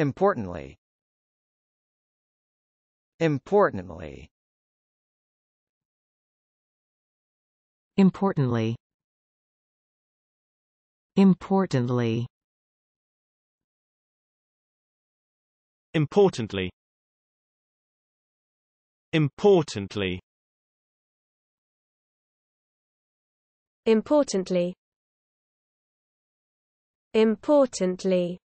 Importantly Importantly Importantly Importantly Importantly Importantly Importantly Importantly